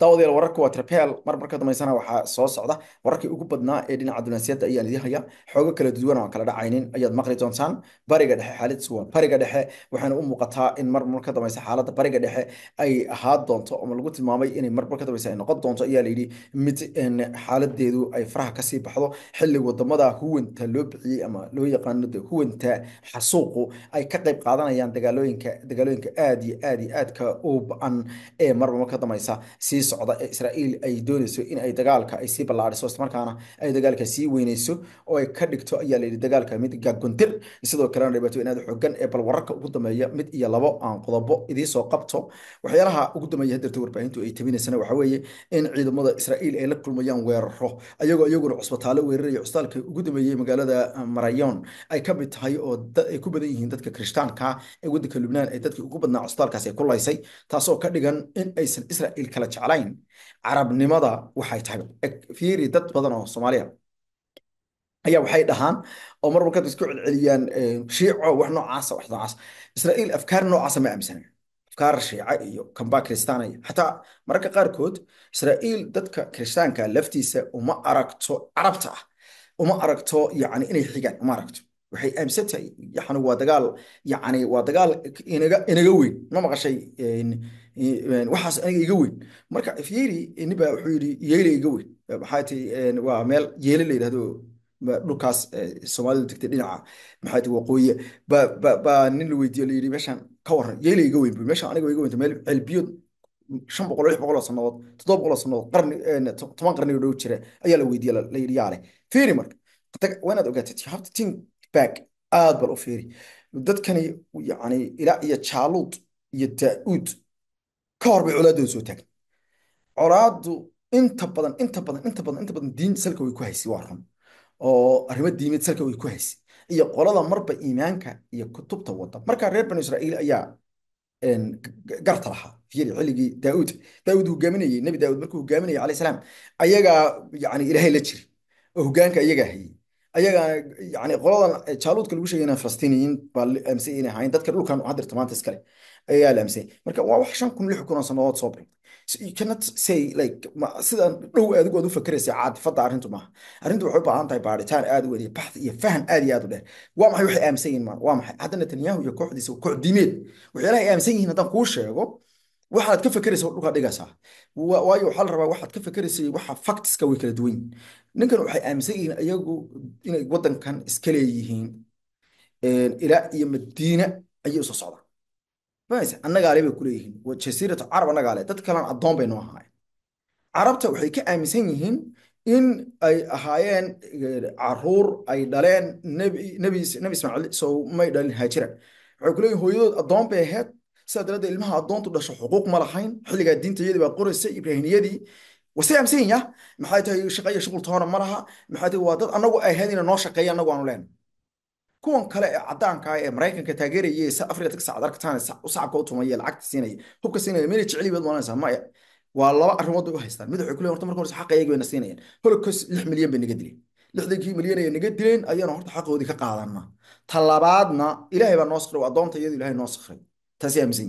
daawadayaal wararka waa trapel mar marka dambeysana waxaa soo socda wararkii ugu badnaa ee dhinaca dunaasiyadda ayaan idin haya xoogo kala duwan oo kala dhacaynin ayaad maqli doontaan bariga dhexe xaaladis waa bariga dhexe waxaana u muuqataa in mar marka dambeysa xaaladda bariga dhexe ay ahaan doonto ama lagu tilmaamay inay mar marka dambeysa ay noqon doonto ayaa layidhi mid xaaladeedu ay faraha kasii baxdo xilli wadamada huwanta loo bixiyey ama loo yaqaano de huwanta xasuuqu ay ka qayb qaadanayaan dagaalooyinka dagaalooyinka aad iyo aad iyo aadka u ba-an ee marba marka dambeysa sii socda ee israa'iil ay doonayso in ay dagaalka ay sii ballaadhiso isla markaana ay dagaalka sii weynayso oo ay ka dhigto ayaa la yidhi dagaalka mid gaaguntir sidoo kalena dhibaato inaad xoogan ee bal ugu dambeeya mid iyo labo aan qodobo idii soo qabto waxyaalaha ugu dambeeya haddarta warbaahintu ay tabinaysana waxaa weeye in ciidamada israa'iil ay la kulmayaan weeraro ayagoo iyaguna cusbitaalo weeraraya cusbitaalka ugu dambeeyey magaalada marayon ay ka mid tahay oo ay ku badan yihiin dadka kirishtaanka ee waddanka lubnaan ee dadkii ugu badnaa cusbitaalkaas ay ku laysay taasoo ka dhigan in aysan israa'iil kala jeclan jeclayn carabnimada waxay tahay fiiri dad badan oo soomaaliya ayaa waxay dhahaan oo mar walkada isku celceliyaan eh, shiico wax noocaasa wax noocaas israa'iil afkaar noocaasa ma aaminsana afkaar shiica iyo kanbaa kiristaanaya xataa mararka qaarkood israiil dadka kiristaanka laftiisa uma aragto carabta ah uma aragto yani inay xigaan uma aragto waxay aaminsan tahay yani waa dagaal yani waa dagaal inaga weyn ma maqashay eh, waxaas aniga iga weyn marka ifyeri niba wuxuu yidhi yeela iga weyn maxay waa meel yeele la yidhahdo dhulkaas soomaalida degtay dhinaca maxay waqooyi baa nin la weydiiyo la yidhi meeshan ka waran yeela iga weyn bu meeshan aniga iga weynta meel celbiyood shan boqol lix boqol sannadood toddoba boqol sannadood qarni toban qarni oo dhow jira ayaa la weydiiyey la yidhi yaa leh marka waa inaad ogaatid you have to think back aad bal u fiiri dadkani yacni ilaa iyo jaaluud iyo daa'uud ka hor bay colaaddooda soo taagtay colaaddu inta badan inta badan inta badan inta badan diin salka way ku haysay waa run oo arrimo diimeed salka way ku haysay iyo qolada marba iimaanka iyo kutubta wada markaa reer banu israiil ayaa garta lahaa fiiri xilligii daawud daawud hogaaminayay nebi daawud markuu hogaaminayay calayh salaam ayagaa yani ilaahay la jiri oo hogaanka ayagaa hayay ayagaa yani qoladan jaaluudka lagu sheegayna falastiiniyiin baa mise inay ahayn dadka dhulkan u hadirta iskale ayaa la aaminsan yahay marka waa wax shan kun lix kunoo sannadood soo bring cannot say like sidaan dhow adigu aad u fakeraysa caadifadda arrintu maaha arrintu waxay u baahan tahay baaritaan aad u wadiya baxth iyo fahan aad iyo aad u dheer waa maxay waxay aaminsan yihiin maana waa maxay hadda netanyahu iyo kooxdiisa koox diimeed waxyaalaha ay aaminsan yihiin haddaan kuu sheego waxaad ka fakeraysa dhulkaa dhigaysaa waayo waxaa la rabaa waxaad ka fakeraysa waxa factiska way kala duwan yihin ninkan waxay aaminsan yihiin ayagu inay waddankan iska leeyihiin iyo madiina ayay usoo socdaan anagaale bay kuleeyihiin jasiiratu carab anagaale dad kalena addoon bay noo ahaayeen carabta waxay ka aaminsan yihiin in ay ahaayeen caruur ay dhaleen nebi ismaaciil sow may dhalin haajiran waxay kuleeyihin hooyadood addoon bay ahayd sidaa daraaddeed ilmaha addoontu dhasho xuquuq ma lahayn xilligaa diinta yadii baa qoraysay ibraahiniyadii wasay aaminsan yah maxay tahay shaqo iyo toona ma laha maxay tahay waa dad annagu ahayd ina noo shaqeeya annagu aanu leenay kuwan kale ee cadaanka ah ee maraykanka taageeraya sa afrika tagsa ad arktaan sacabka u laba arrimood bay u haystaan mid marka horse xaqa iyaga bayna siinayaan holocaust lix milyan bay naga dileen lixdankii milyan ayay naga dileen ayaana horta xaqoodii ka qaadana ta ilaahay baa noo sakray adoonta iyadu ilaahay noo sakray taasi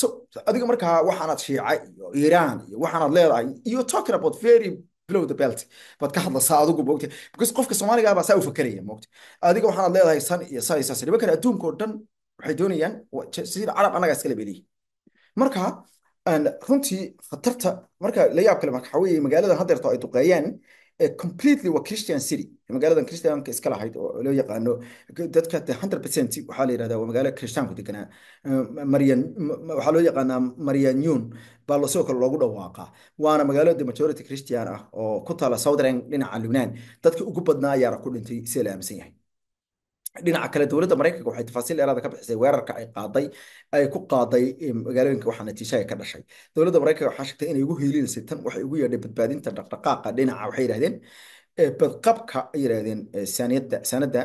so adiga markaa waxaanaad shiica iyo iiraan iyo waxaanaad leedahay you talking about very bilowda belt baad ka hadlaysaa adigu moogta because qofka soomaaliga saa u fakeraya moogta adiga waxaanad leedahay san iyo saa iyo saas nimankan adduunka oo dhan waxay doonayaan sida carab iska iskala beliyi marka runtii khatarta marka la yaab kale marka waxaa weeye magaaladan haddeerto ay duqeeyeen Eh, completely wa christian city magaalada christianka iska lahayd oo loo yaqaano dadka hundred percent waxaa la yidhahdaa waa magaalo kirishtaanku deganaa eh, marian waxaa loo yaqaanaa marianyun baa lasoo kale loogu dhawaaqa waana magaalo majority christian ah oo ku taala southern dhinaca lubnaan dadka ugu badnaa ayaana ku dhintay sida la aaminsan yahay dhinaca kale dowladda maraykanka waxay tafaasiil dheeraada ka bixisay weerarka ay qaaday ay ku qaaday magaalooyinka waxaa natiijaha ka dhashay dowladda maraykanka waxaa sheegtay inay ugu hiilinsay tan waxay ugu yeedhay badbaadinta dhaqdhaqaaqa dhinaca waxay yidhahdeen eh, badqabka ay yidhahdeen eh, saaniyadda saanadda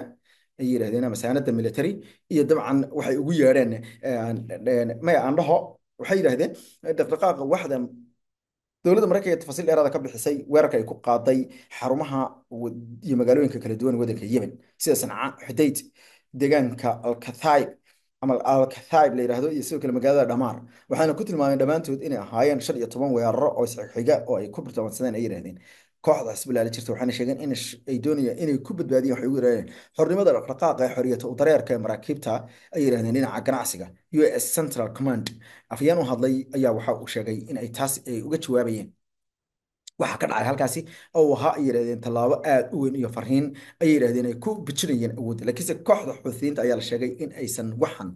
ay yidhahdeen ama saanadda military iyo dabcan waxay ugu yeedheen eh, maya aan dhaho waxay yidhahdeen dhaqdhaqaaqa waxdan dowladda maraykanka tafasiil dheeraada ah ka bixisay weerarka ay ku qaaday xarumaha iyo magaalooyinka kala duwan waddanka yemen sida sanca xudayd deegaanka alkathaib ama alkathaib la yidhaahdo iyo sidoo kale magaalada dhamaar waxaana ku tilmaameen dhammaantood inay ahaayeen shan iyo toban weeraro oo isxigxiga oo ay ku birtoonsadeen ay yidhahdeen kooxda xisbilaala jirta waxaana sheegeen in ay doonayaan inay ku badbaadiyeen waxay ugu yiraahdeen xornimada dhaqdhaqaaq ee xoriyata u dareerka ee maraakiibta ay yidhahdeen dhinaca ganacsiga u s central command afyaan u hadlay ayaa waxa uu sheegay in ay taas ay uga jawaabayeen waxaa ka dhacay halkaasi oo ahaa ay yidhahdeen tallaabo aad u weyn iyo fariin ayay yidhahdeen ay ku bijinayeen awoodda laakiinse kooxda xuuthiyiinta ayaa la sheegay in aysan waxan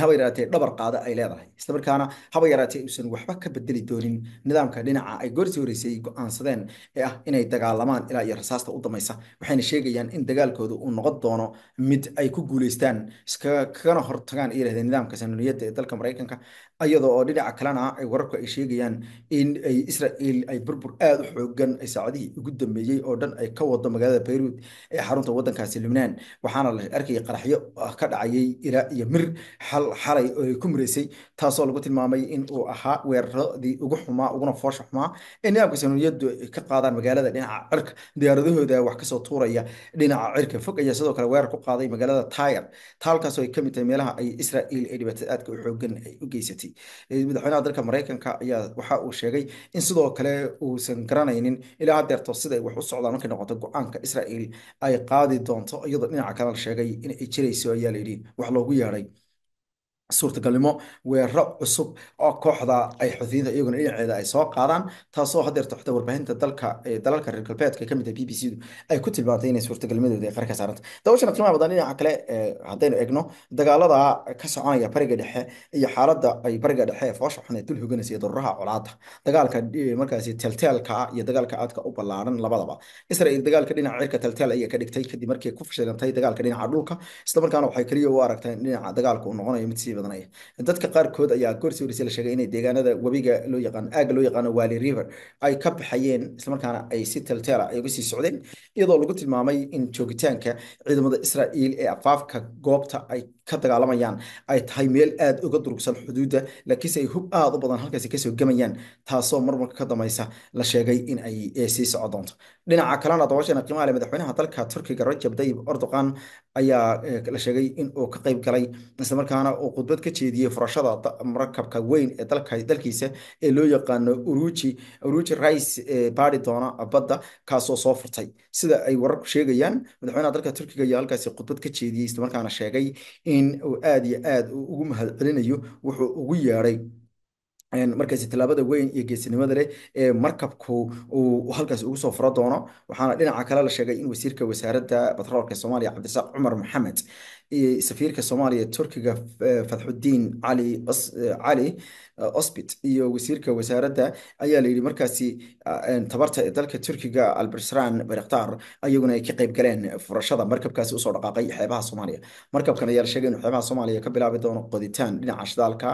haba yaraatee dhabar qaada ay leedahay isla markaana haba yaraatee uusan waxba ka bedeli doonin nidaamka dhinaca ay goortii horeysay go-aansadeen ee ah inay dagaalamaan ilaa iyo rasaasta u damaysa waxayna sheegayaan in dagaalkooda uu noqon doono mid ay ku guuleystaan kagana hortagaan ay yirahdeen nidaamka sanoniyadda ee dalka maraykanka ayadoo oo dhinaca kalena ay wararku ay sheegayaan in ay israel ay burbur aad u xoogan ay saacadihii ugu dambeeyey oo dhan ay ka wado magaalada bayruud ee xarunta waddankaasi libnaan waxaana la arkayay qaraxyo ah ka dhacayay iraa iyo mir xal xalay ay ku miraysay taasoo lagu tilmaamay inuu ahaa weeraradii ugu xumaa uguna foosha xumaa ee nidaamka sanuuniyadu ay ka qaadaan magaalada dhinaca cirka diyaaradahooda wax kasoo tuuraya dhinaca cirka fog ayaa sidoo kale weerar ku qaaday magaalada tayr taalkaasoo ay ka mid tahay meelaha ay israa'iil ay dhibaatada aadka u xoogan ay u geysatay madaxweynaha dalka maraykanka ayaa waxa uu sheegay in sidoo kale uusan garanaynin ilaa hadeerto siday wax u socdaan markay noqoto go-aanka israael ay qaadi doonto iyadoo dhinaca kalena sheegay inay jirayso ayaa layidhi wax loogu yeeday suurtagalnimo weeraro cusub oo kooxda ay xuthiyada iyaguna dhinaceeda ay soo qaadaan taasoo haddeer toxda warbaahinta dalka dalalka reer galbeedka kamid ah b b c du ay ku tilmaantay inay suurtagalnimadooda ay qarka saaranta dawashana tilmaamadan dhinaca kale haddaynu egno dagaalada ka soconaya bariga dhexe iyo xaaladda ay bariga dhexe ee foosha xun ee dul hoganaysa daruuraha colaada dagaalka markaasi telteelka iyo dagaalka aadka u ballaaran labadaba israel dagaalka dhinaca cirka telteel ayay ka dhigtay kadib markii ku fashilantay dagaalka dhinaca dhulka islamarkaana waxay keliya u aragtaa dhinaca dagaalka uu noqonayo mid siiba badanaya dadka qaarkood ayaa goorsi horeyse la sheegay inay deegaanada webiga loo yaqaano aaga loo yaqaano wally river ay ka baxayeen islamarkaana ay si telteela ay uga sii socdeen iyadoo lagu tilmaamay in joogitaanka ciidamada israael ee afaafka goobta ay ka dagaalamayaan ay tahay meel aada uga durugsan xuduudda laakiinse ay hub aada u badan halkaasi kasoo gamayaan taasoo marmarka ka dambaysa la sheegay in ay sii soco doonto dhinaca kalena doobashana qiimaale madaxweynaha dalka turkiga rajab dayib erdogan ayaa eh, la sheegay in uu ka qayb galay islamarkaana uu khudbad ka jeediyey furashada markabka weyn ee dalkiisa ee loo yaqaano uruji uruji rice ee eh, baari doona badda kaasoo soo furtay sida ay wararku sheegayaan madaxweynaha dalka turkiga ayaa halkaasi khudbad ka jeediyey islamarkaana sheegay in uu aad iyo aad ugu mahadcelinayo wuxuu ugu yeedhay markaasi tallaabada weyn iyo geesinimada leh ee markabku uu halkaas ugu soo fura doono waxaana dhinaca kale la sheegay in wasiirka wasaaradda batroolka soomaaliya cabdisaaq cumar maxamed safiirka soomaaliya turkiga eh, fatxudiin cali cali osbit iyo wasiirka wasaaradda ayaa la markaasi ah, tabarta ee dalka turkiga albersran baraktar ayaguna ay ka qayb galeen furashada markabkaasi usoo dhaqaaqay xeebaha soomaaliya markabkan ayaa la sheegay inuu xeebaha soomaaliya ka bilaabi doono qoditaan dhinaca shidaalka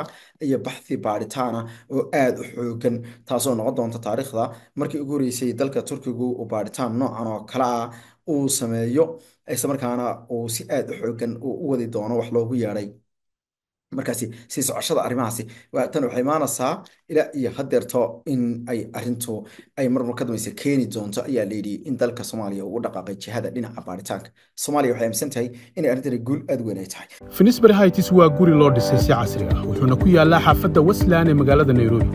iyo baxthi baadhitaana oo aad u xoogan taasoo noqon doonta taariikhda markii ugu horeysay dalka turkigu uu baadhitaan noocan oo kale ah uu sameeyo islamarkaana uu si aada u xoogan u wadi doono wax loogu yeedhay markaasi sii socoshada arrimahaasi tan waxay imaanaysaa ila iyo hadeerto in ay arintu ay marmar ka keeni doonto ayaa layidhi in dalka soomaaliya uu dhaqaaqay jihada dhinaca baaritaanka soomaaliya waxay aaminsan tahay inay arrintani guul aad weyn ay tahay finisbury hights waa guri loo dhisay si casri ah wuxuuna ku yaallaa xaafadda westland ee magaalada nairobi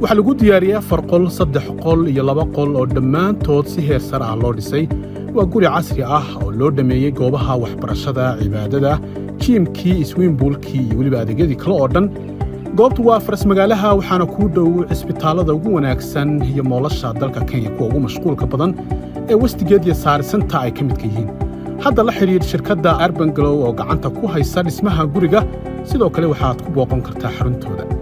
waxaa lagu diyaariyey afar qol saddex qol iyo laba qol oo dhammaantood si heer sar ah loo dhisay waa guri casri ah oo loo dhammeeyey goobaha waxbarashada cibaadada jiimkii iswiimbuulkii iyo weliba adeegyadii kale oo dhan goobtu waa faras magaalaha waxaana kuu dhow cisbitaallada ugu wanaagsan iyo moolasha dalka kenya kuwa ugu mashquulka badan ee wastigeed iyo saarisanta ay ka midka yihiin hadda la xidhiidh shirkadda arbangalow oo gacanta ku haysa dhismaha guriga sidoo kale waxaad ku booqon kartaa xaruntooda